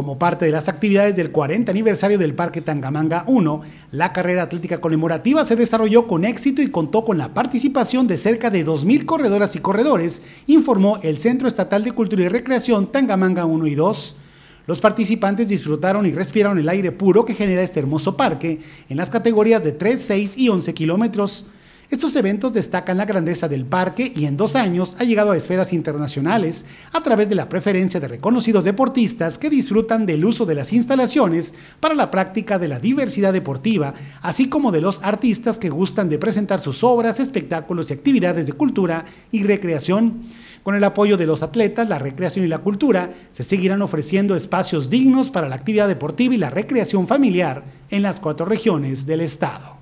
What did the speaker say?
Como parte de las actividades del 40 aniversario del Parque Tangamanga 1, la carrera atlética conmemorativa se desarrolló con éxito y contó con la participación de cerca de 2.000 corredoras y corredores, informó el Centro Estatal de Cultura y Recreación Tangamanga 1 y 2. Los participantes disfrutaron y respiraron el aire puro que genera este hermoso parque en las categorías de 3, 6 y 11 kilómetros. Estos eventos destacan la grandeza del parque y en dos años ha llegado a esferas internacionales a través de la preferencia de reconocidos deportistas que disfrutan del uso de las instalaciones para la práctica de la diversidad deportiva, así como de los artistas que gustan de presentar sus obras, espectáculos y actividades de cultura y recreación. Con el apoyo de los atletas, la recreación y la cultura, se seguirán ofreciendo espacios dignos para la actividad deportiva y la recreación familiar en las cuatro regiones del estado.